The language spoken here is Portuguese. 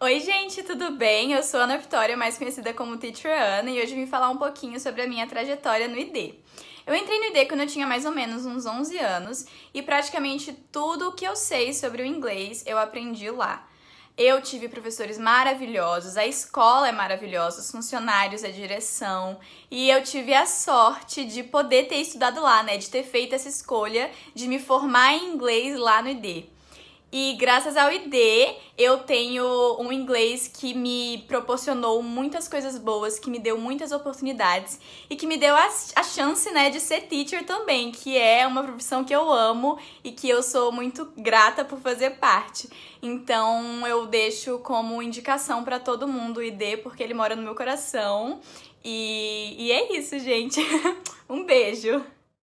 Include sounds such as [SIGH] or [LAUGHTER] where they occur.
Oi, gente, tudo bem? Eu sou Ana Vitória, mais conhecida como Teacher Ana, e hoje vim falar um pouquinho sobre a minha trajetória no ID. Eu entrei no ID quando eu tinha mais ou menos uns 11 anos e praticamente tudo o que eu sei sobre o inglês eu aprendi lá. Eu tive professores maravilhosos, a escola é maravilhosa, os funcionários, a direção, e eu tive a sorte de poder ter estudado lá, né, de ter feito essa escolha de me formar em inglês lá no ID. E graças ao ID, eu tenho um inglês que me proporcionou muitas coisas boas, que me deu muitas oportunidades e que me deu a, a chance, né, de ser teacher também, que é uma profissão que eu amo e que eu sou muito grata por fazer parte. Então, eu deixo como indicação para todo mundo o ID, porque ele mora no meu coração. E, e é isso, gente. [LAUGHS] um beijo!